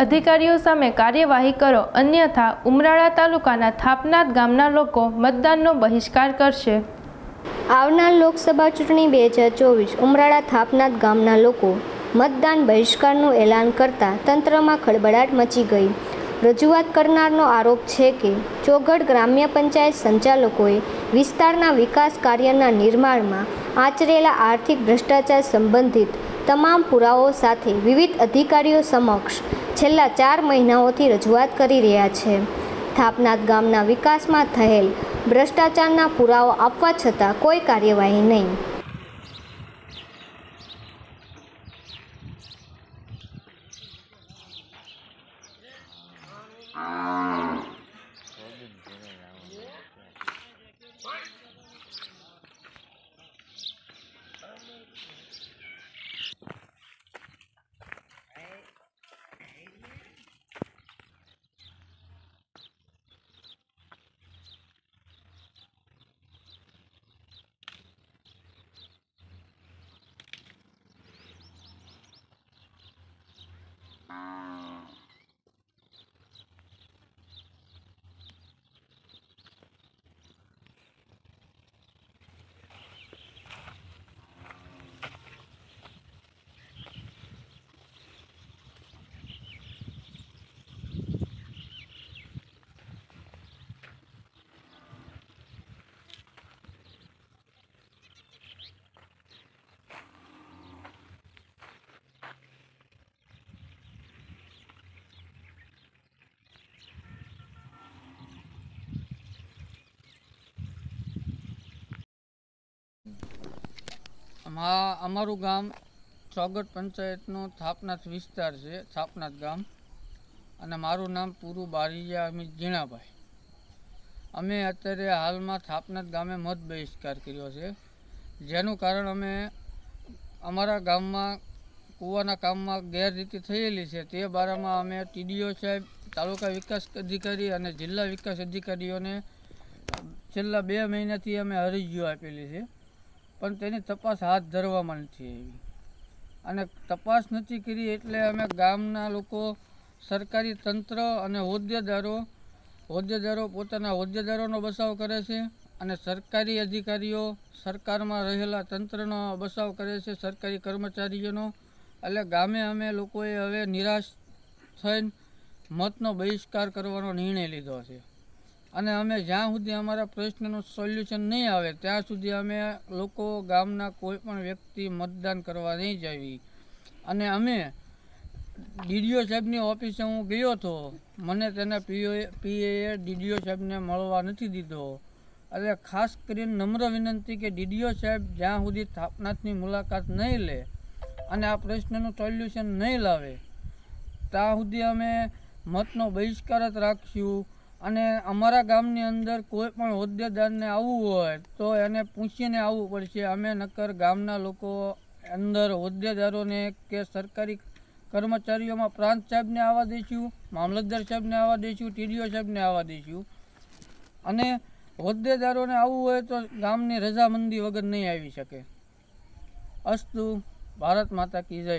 અધિકારીઓ સામે કાર્યવાહી કરો અન્યથા ઉમરાળા તાલુકાના થાપનાથ ગામના લોકો મતદાનનો બહિષ્કાર કરશે આવનાર લોકસભા ચૂંટણી બે હજાર ચોવીસ ઉમરાળા થાપનાથ ગામના લોકો મતદાન બહિષ્કારનું એલાન કરતા તંત્રમાં ખળબળાટ મચી ગઈ રજૂઆત કરનારનો આરોપ છે કે ચોગઢ ગ્રામ્ય પંચાયત સંચાલકોએ વિસ્તારના વિકાસ કાર્યના નિર્માણમાં આચરેલા આર્થિક ભ્રષ્ટાચાર સંબંધિત તમામ પુરાવો સાથે વિવિધ અધિકારીઓ સમક્ષ છેલ્લા ચાર મહિનાઓથી રજૂઆત કરી રહ્યા છે થાપનાથ ગામના વિકાસમાં થયેલ ભ્રષ્ટાચારના પુરાવો આપવા છતાં કોઈ કાર્યવાહી નહીં Ah. અમા અમારું ગામ ચોગટ પંચાયતનો થાપનાથ વિસ્તાર છે થાપનાથ ગામ અને મારું નામ પૂરું બારીયા અમિત ઝીણાભાઈ અમે અત્યારે હાલમાં થાપનાથ ગામે મત બહિષ્કાર કર્યો છે જેનું કારણ અમે અમારા ગામમાં કૂવાના કામમાં ગેરરીતિ થયેલી છે તે બારામાં અમે ટીડીઓ સાહેબ તાલુકા વિકાસ અધિકારી અને જિલ્લા વિકાસ અધિકારીઓને છેલ્લા બે મહિનાથી અમે અરજીઓ આપેલી છે પણ તેની તપાસ હાથ ધરવામાં નથી આવી અને તપાસ નથી કરી એટલે અમે ગામના લોકો સરકારી તંત્ર અને હોદ્દેદારો હોદ્દેદારો પોતાના હોદ્દેદારોનો બસાવ કરે છે અને સરકારી અધિકારીઓ સરકારમાં રહેલા તંત્રનો બસાવ કરે છે સરકારી કર્મચારીઓનો એટલે ગામે અમે લોકોએ હવે નિરાશ થઈને મતનો બહિષ્કાર કરવાનો નિર્ણય લીધો છે અને અમે જ્યાં સુધી અમારા પ્રશ્નનું સોલ્યુશન નહીં આવે ત્યાં સુધી અમે લોકો ગામના કોઈ પણ વ્યક્તિ મતદાન કરવા નહીં જવી અને અમે ડીડીઓ સાહેબની ઓફિસે હું ગયો હતો મને તેના પીઓ પીએ ડીડીઓ સાહેબને મળવા નથી દીધો એટલે ખાસ કરીને નમ્ર વિનંતી કે ડીડીઓ સાહેબ જ્યાં સુધી થાપનાથની મુલાકાત નહીં લે અને આ પ્રશ્નનું સોલ્યુશન નહીં લાવે ત્યાં સુધી અમે મતનો બહિષ્કાર જ રાખ્યું અને અમારા ગામની અંદર કોઈ પણ હોદ્દેદારને આવવું હોય તો એને પૂછીને આવવું પડશે અમે નક્કર ગામના લોકો અંદર હોદ્દેદારોને કે સરકારી કર્મચારીઓમાં પ્રાંત સાહેબને આવવા દઈશું મામલતદાર સાહેબને આવવા દઈશું ટીડીઓ સાહેબને આવવા દઈશું અને હોદ્દેદારોને આવવું હોય તો ગામની રજામંદી વગર નહીં આવી શકે અસ્તુ ભારત માતા કી જય